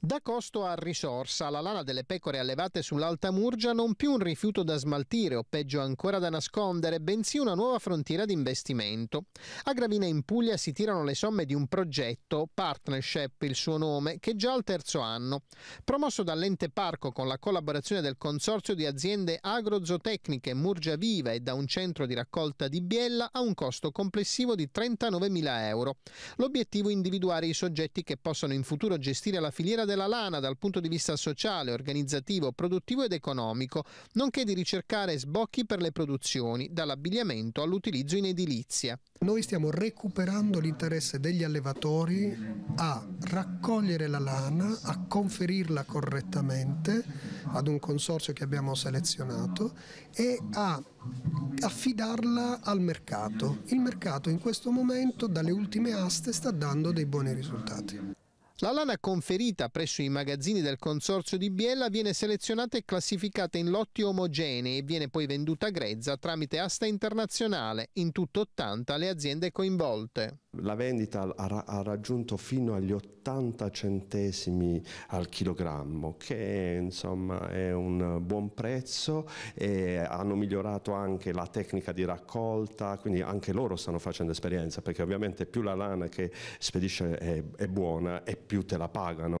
Da costo a risorsa, la lana delle pecore allevate sull'Alta Murgia non più un rifiuto da smaltire o peggio ancora da nascondere, bensì una nuova frontiera di investimento. A Gravina in Puglia si tirano le somme di un progetto, Partnership il suo nome, che già al terzo anno. Promosso dall'ente parco con la collaborazione del consorzio di aziende agrozootecniche Murgia Viva e da un centro di raccolta di Biella a un costo complessivo di 39.000 euro. L'obiettivo è individuare i soggetti che possano in futuro gestire la filiera della lana dal punto di vista sociale, organizzativo, produttivo ed economico, nonché di ricercare sbocchi per le produzioni, dall'abbigliamento all'utilizzo in edilizia. Noi stiamo recuperando l'interesse degli allevatori a raccogliere la lana, a conferirla correttamente ad un consorzio che abbiamo selezionato e a affidarla al mercato. Il mercato in questo momento dalle ultime aste sta dando dei buoni risultati. La lana conferita presso i magazzini del Consorzio di Biella viene selezionata e classificata in lotti omogenei e viene poi venduta a Grezza tramite asta internazionale, in tutto 80 le aziende coinvolte. La vendita ha, raggiunto fino agli 80 centesimi al chilogrammo, che insomma è un buon prezzo, hanno migliorato anche la tecnica di raccolta, quindi anche loro stanno facendo esperienza, perché ovviamente più la lana che spedisce è, è buona e più te la pagano.